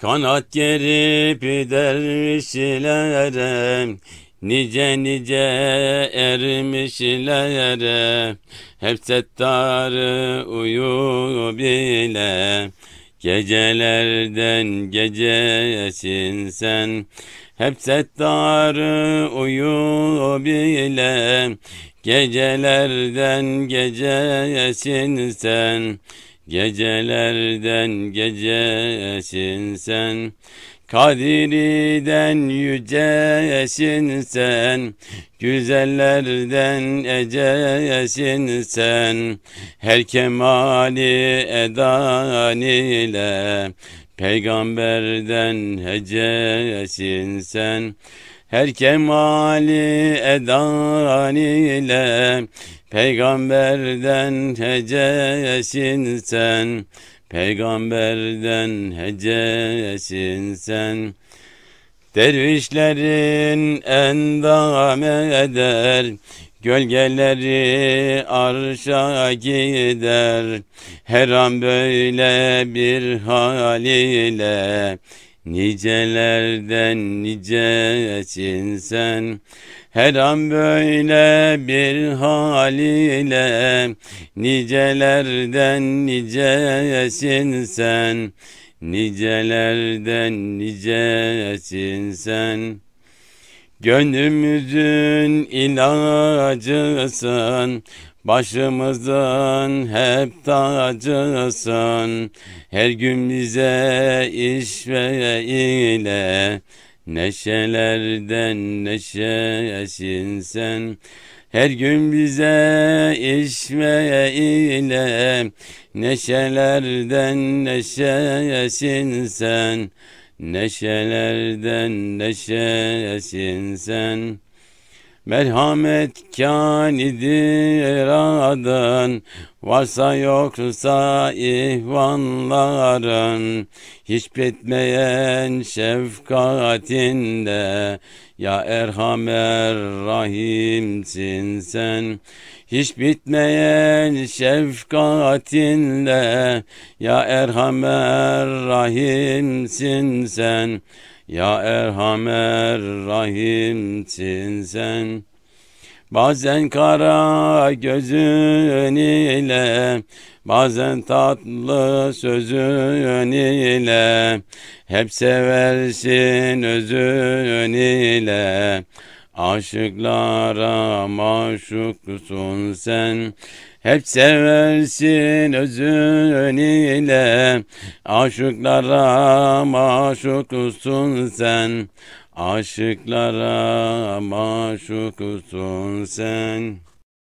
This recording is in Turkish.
Kanat gerip dervişlere Nice nice ermişlere Hep settarı uyu bile Gecelerden gecesin sen Hep settarı uyu bile Gecelerden gecesin sen Gecelerden gecesin sen, Kadiriden yücesin sen, Güzellerden ecesin sen, Her kemali edan ile, Peygamberden hecesin sen, her kemali edan ile Peygamberden hecesin sen, peygamberden hecesin sen. Dervişlerin endam eder, Gölgeleri arşa gider Her an böyle bir hal ile Nicelerden nicesin sen Her an böyle bir hal ile Nicelerden nicesin sen Nicelerden nicesin sen Gönlümüzün ilacısın Başımızın hep tacısın, her gün bize iş ve ile, neşelerden neşesin sen. Her gün bize iş ve ile, neşelerden neşesin sen. Neşelerden neşesin sen. Merhamet kân idi Varsa yoksa ihvanların, Hiç bitmeyen şefkatinde, Ya Erhamer Rahimsin sen, Hiç bitmeyen şefkatinde, Ya Erhamer Rahimsin sen, ya Erhamer Rahimsin sen. Bazen kara gözün ile, bazen tatlı sözün ile, hep seversin özün ile. Aşıklara maşuksun sen, hep seversin özün ile, Aşıklara maşuksun sen Aşıklara maşuksun sen